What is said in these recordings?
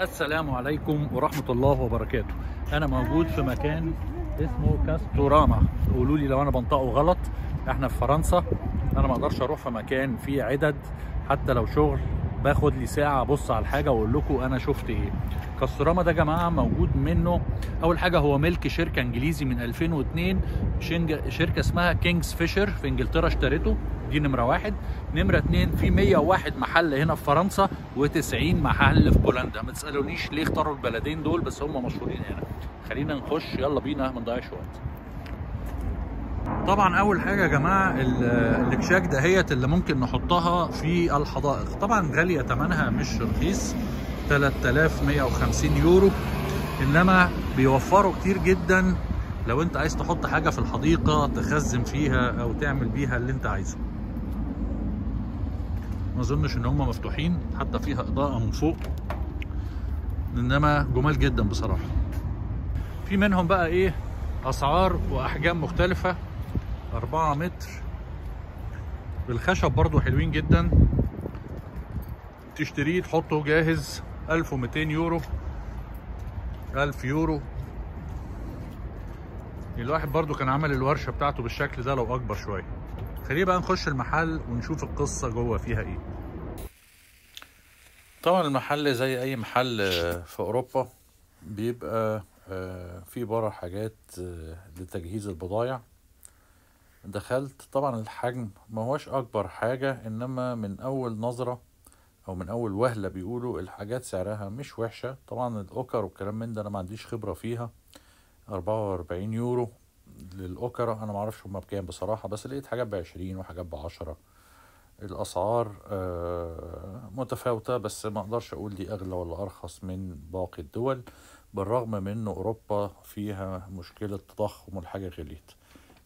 السلام عليكم ورحمة الله وبركاته أنا موجود في مكان اسمه كاستوراما قولوا لي لو أنا بنطقه غلط إحنا في فرنسا أنا ما أقدرش أروح في مكان فيه عدد حتى لو شغل باخد لي ساعة أبص على الحاجة وأقول لكم أنا شفت إيه كاستوراما ده يا جماعة موجود منه أول حاجة هو ملك شركة إنجليزي من 2002 شركه اسمها كينجز فيشر في انجلترا اشترته دي نمره واحد نمره اتنين في 101 محل هنا في فرنسا و90 محل في بولندا ما تسالونيش ليه اختاروا البلدين دول بس هم مشهورين هنا خلينا نخش يلا بينا ما نضيعش وقت طبعا اول حاجه يا جماعه الاكشاك دهيت اللي ممكن نحطها في الحدائق طبعا غاليه ثمنها مش رخيص 3150 يورو انما بيوفروا كتير جدا لو انت عايز تحط حاجه في الحديقه تخزن فيها او تعمل بيها اللي انت عايزه ما اظنش ان هم مفتوحين حتى فيها اضاءه من فوق انما جمال جدا بصراحه في منهم بقى ايه اسعار واحجام مختلفه 4 متر بالخشب برضو حلوين جدا تشتريه تحطه جاهز 1200 يورو 1000 يورو الواحد برضو كان عمل الورشه بتاعته بالشكل ده لو اكبر شويه خلينا بقى نخش المحل ونشوف القصه جوه فيها ايه طبعا المحل زي اي محل في اوروبا بيبقى آه، في بره حاجات آه، لتجهيز البضايع دخلت طبعا الحجم ما هوش اكبر حاجة انما من اول نظرة او من اول وهلة بيقولوا الحاجات سعرها مش وحشة طبعا الاوكر والكلام من ده انا ما عنديش خبرة فيها 44 يورو للأوكرا أنا معرفش هما بكام بصراحة بس لقيت حاجات بعشرين وحاجات بعشرة الأسعار آه، متفاوتة بس ما أقدرش أقول دي أغلى ولا أرخص من باقي الدول بالرغم من أن أوروبا فيها مشكلة تضخم والحاجة غليت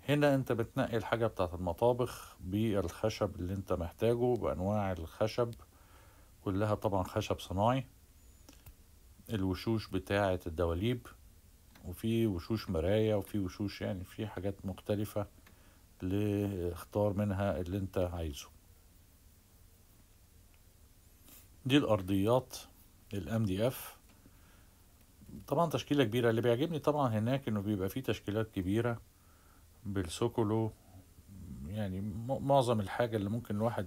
هنا أنت بتنقي الحاجة بتاعت المطابخ بالخشب اللي أنت محتاجه بأنواع الخشب كلها طبعا خشب صناعي الوشوش بتاعة الدواليب وفي وشوش مراية وفي وشوش يعني في حاجات مختلفة لاختار منها اللي انت عايزه دي الارضيات الام دي اف طبعا تشكيله كبيره اللي بيعجبني طبعا هناك انه بيبقى فيه تشكيلات كبيره بالسوكولو يعني معظم الحاجه اللي ممكن الواحد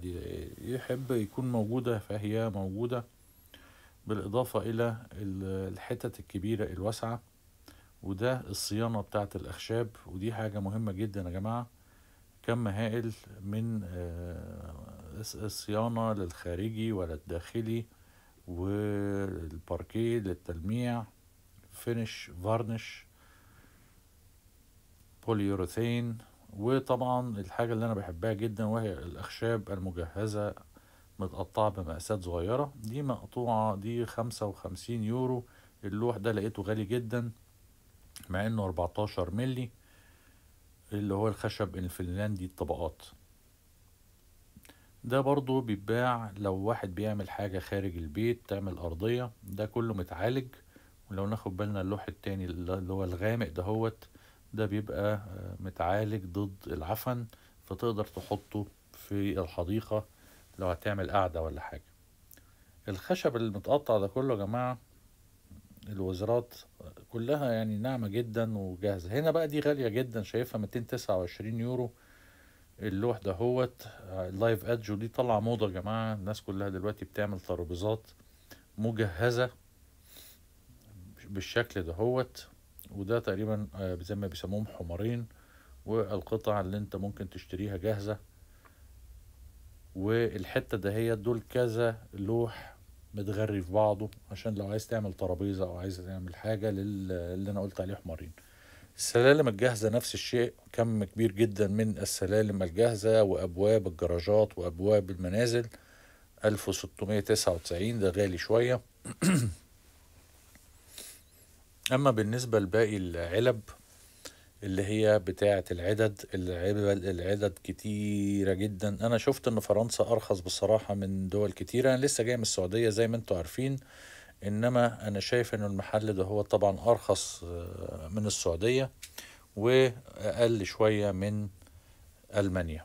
يحب يكون موجوده فهي موجوده بالاضافه الى الحتت الكبيره الواسعه وده الصيانة بتاعة الأخشاب ودي حاجة مهمة جدا يا جماعة كم هائل من آه، الصيانة للخارجي ولا الداخلي والباركيه للتلميع فينش فارنش بوليوروثين وطبعا الحاجة اللي أنا بحبها جدا وهي الأخشاب المجهزة متقطعة بمقاسات صغيرة دي مقطوعة دي خمسة وخمسين يورو اللوح ده لقيته غالي جدا مع انه 14 ملي اللي هو الخشب الفنلندي الطبقات ده برضو بيتباع لو واحد بيعمل حاجة خارج البيت تعمل أرضية ده كله متعالج ولو ناخد بالنا اللوح التاني اللي هو الغامق دهوت ده بيبقى آه، متعالج ضد العفن فتقدر تحطه في الحديقة لو هتعمل قعدة ولا حاجة الخشب المتقطع ده كله يا جماعة الوزارات كلها يعني ناعمة جدا وجاهزة هنا بقى دي غالية جدا شايفها 229 يورو اللوح ده هوت اللايف ادج ودي طالعة موضة يا جماعة الناس كلها دلوقتي بتعمل ترابيزات مجهزة بالشكل ده هوت وده تقريبا آه، زي ما بيسموهم حمارين والقطع اللي انت ممكن تشتريها جاهزة والحتة دهيت دول كذا لوح متغري في بعضه عشان لو عايز تعمل ترابيزه او عايز تعمل حاجه للي انا قلت عليه حمارين السلالم الجاهزة نفس الشيء كم كبير جدا من السلالم الجاهزة وأبواب الجراجات وأبواب المنازل 1699 ده غالي شوية أما بالنسبة لباقي العلب اللي هي بتاعة العدد العبل العدد كتيرة جدا أنا شفت إن فرنسا أرخص بصراحة من دول كتيرة أنا لسه جاي من السعودية زي ما انتوا عارفين إنما أنا شايف إن المحل ده هو طبعا أرخص آه، من السعودية وأقل شوية من ألمانيا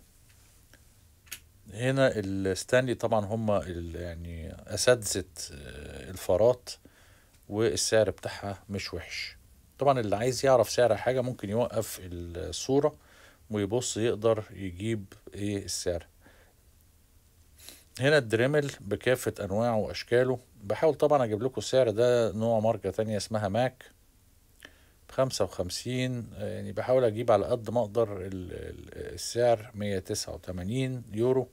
هنا الستانلي طبعا هم يعني أساتذة آه، الفارات والسعر بتاعها مش وحش طبعا اللي عايز يعرف سعر حاجة ممكن يوقف الصورة ويبص يقدر يجيب ايه السعر هنا الدريمل بكافة انواعه واشكاله بحاول طبعا اجيب لكم السعر ده نوع ماركة تانية اسمها ماك بخمسة وخمسين يعني بحاول اجيب على قد ما اقدر السعر مية تسعة وتمانين يورو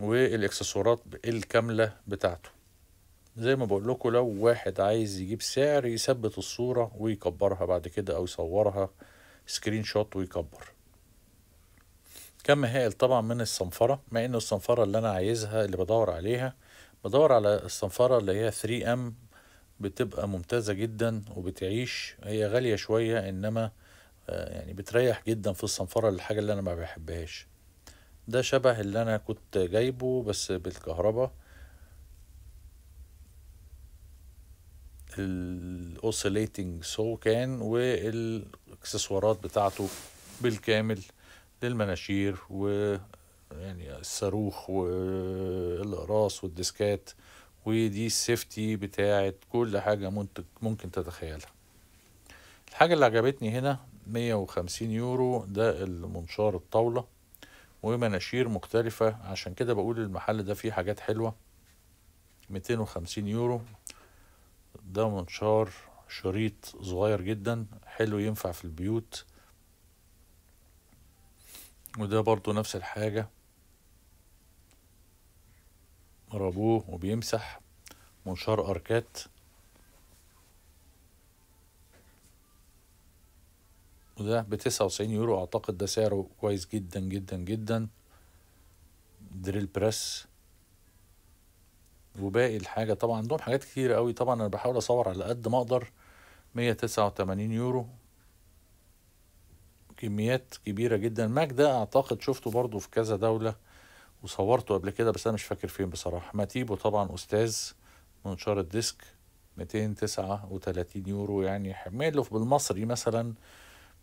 والاكسسوارات الكاملة بتاعته زي ما بقول لكم لو واحد عايز يجيب سعر يثبت الصورة ويكبرها بعد كده او يصورها سكرين شوت ويكبر كم هائل طبعا من الصنفرة مع ان الصنفرة اللي انا عايزها اللي بدور عليها بدور على الصنفرة اللي هي 3M بتبقى ممتازة جدا وبتعيش هي غالية شوية انما آه، يعني بتريح جدا في الصنفرة للحاجة اللي انا ما بحبهاش ده شبه اللي انا كنت جايبه بس بالكهرباء الاوسيليتنج سو كان والاكسسوارات بتاعته بالكامل للمناشير و يعني الصاروخ والاقراص والديسكات ودي السيفتي بتاعة كل حاجة منتج ممكن تتخيلها الحاجة اللي عجبتني هنا 150 يورو ده المنشار الطاولة ومناشير مختلفة عشان كده بقول المحل ده فيه حاجات حلوة 250 يورو ده منشار شريط صغير جدا حلو ينفع في البيوت وده برضو نفس الحاجة ربوه وبيمسح منشار أركات وده بتسعة وتسعين يورو أعتقد ده سعره كويس جدا جدا جدا دريل بريس وباقي الحاجه طبعا عندهم حاجات كتير قوي طبعا انا بحاول اصور على قد ما اقدر 189 يورو كميات كبيره جدا ماك ده اعتقد شفته برضو في كذا دوله وصورته قبل كده بس انا مش فاكر فين بصراحه ماتيبو طبعا استاذ منشار الديسك 239 يورو يعني حماله بالمصري مثلا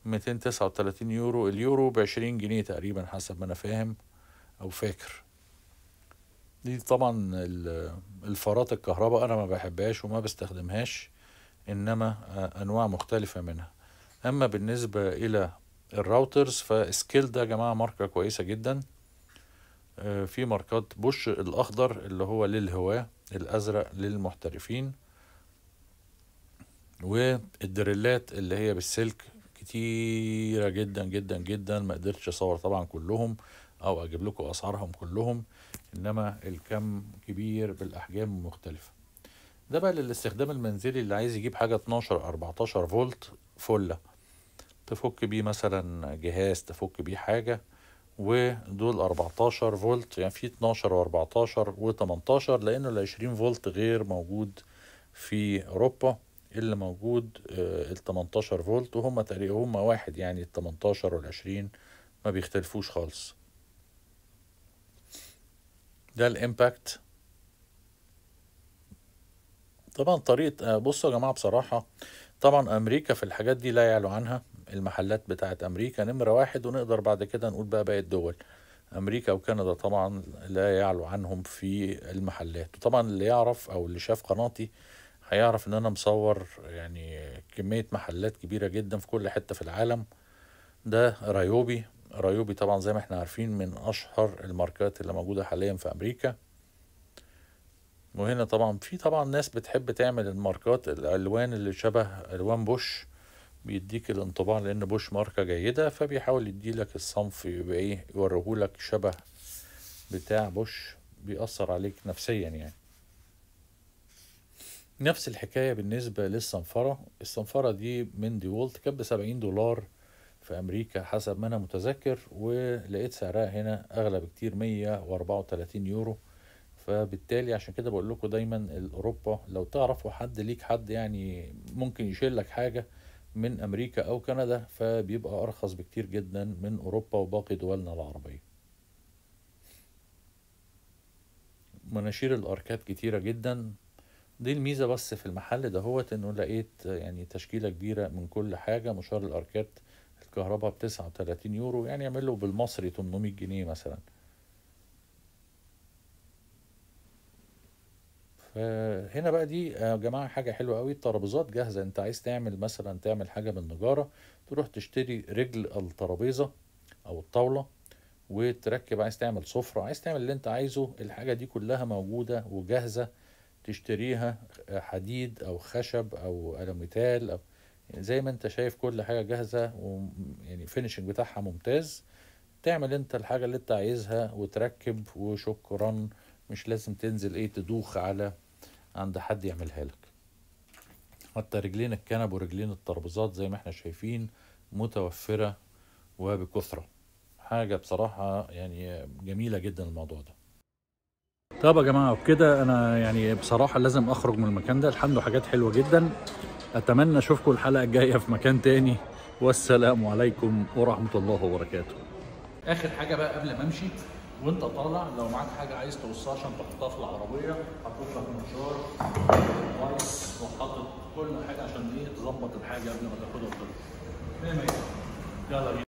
239 يورو اليورو ب 20 جنيه تقريبا حسب ما انا فاهم او فاكر دي طبعا الفارات الكهرباء انا ما بحبهاش وما بستخدمهاش انما آه، انواع مختلفة منها اما بالنسبة الى الراوترز فسكيل ده يا جماعة ماركة كويسة جدا آه، في ماركات بوش الاخضر اللي هو للهواة الازرق للمحترفين والدريلات اللي هي بالسلك كتيرة جدا جدا جدا ما قدرتش اصور طبعا كلهم او اجيب لكم اسعارهم كلهم انما الكم كبير بالاحجام المختلفه ده بقى للاستخدام المنزلي اللي عايز يجيب حاجه 12 14 فولت فله تفك بيه مثلا جهاز تفك بيه حاجه ودول 14 فولت يعني في 12 و14 و18 لانه ال 20 فولت غير موجود في اوروبا اللي موجود آه، ال 18 فولت وهم تقريبا هم واحد يعني ال 18 وال 20 ما بيختلفوش خالص ده الامباكت طبعا طريقه بصوا يا جماعه بصراحه طبعا امريكا في الحاجات دي لا يعلو عنها المحلات بتاعه امريكا نمره واحد ونقدر بعد كده نقول بقى باقي الدول امريكا وكندا طبعا لا يعلو عنهم في المحلات وطبعا اللي يعرف او اللي شاف قناتي هيعرف ان انا مصور يعني كمية محلات كبيرة جدا في كل حتة في العالم ده رايوبي رايوبي طبعا زي ما احنا عارفين من اشهر الماركات اللي موجوده حاليا في امريكا وهنا طبعا في طبعا ناس بتحب تعمل الماركات الالوان اللي شبه الوان بوش بيديك الانطباع لان بوش ماركه جيده فبيحاول يديلك الصنف يبقى ايه يوريهولك شبه بتاع بوش بيأثر عليك نفسيا يعني نفس الحكايه بالنسبه للصنفره الصنفره دي من ديولت كانت بسبعين دولار في أمريكا حسب ما أنا متذكر ولقيت سعرها هنا أغلى بكتير 134 يورو فبالتالي عشان كده بقول لكم دايما الأوروبا لو تعرفوا حد ليك حد يعني ممكن يشيل لك حاجة من أمريكا أو كندا فبيبقى أرخص بكتير جدا من أوروبا وباقي دولنا العربية مناشير الأركات كتيرة جدا دي الميزة بس في المحل دهوت إنه لقيت يعني تشكيلة كبيرة من كل حاجة مشار الأركات الكهرباء ب 39 يورو يعني يعمل له بالمصري 800 جنيه مثلا فهنا بقى دي آه، يا جماعه حاجه حلوه قوي الترابيزات جاهزه انت عايز تعمل مثلا تعمل حاجه بالنجاره تروح تشتري رجل الترابيزه او الطاوله وتركب عايز تعمل سفره عايز تعمل اللي انت عايزه الحاجه دي كلها موجوده وجاهزه تشتريها آه، حديد او خشب او الوميتال أو يعني زي ما انت شايف كل حاجه جاهزه ويعني فينشنج بتاعها ممتاز تعمل انت الحاجه اللي انت عايزها وتركب وشكرا مش لازم تنزل ايه تدوخ على عند حد يعملها لك حتى رجلين الكنب ورجلين الترابيزات زي ما احنا شايفين متوفره وبكثره حاجه بصراحه يعني جميله جدا الموضوع ده طب يا جماعه وبكده انا يعني بصراحه لازم اخرج من المكان ده الحمد حاجات حلوه جدا اتمنى اشوفكم الحلقه الجايه في مكان تاني والسلام عليكم ورحمه الله وبركاته اخر حاجه بقى قبل ما امشي وانت طالع لو معاك حاجه عايز توصلها عشان تحطها في العربيه حطيت لك منشار كويس وحاطط كل حاجه عشان ايه تظبط الحاجه قبل ما تاخدها وتطلع إيه؟ يلا بينا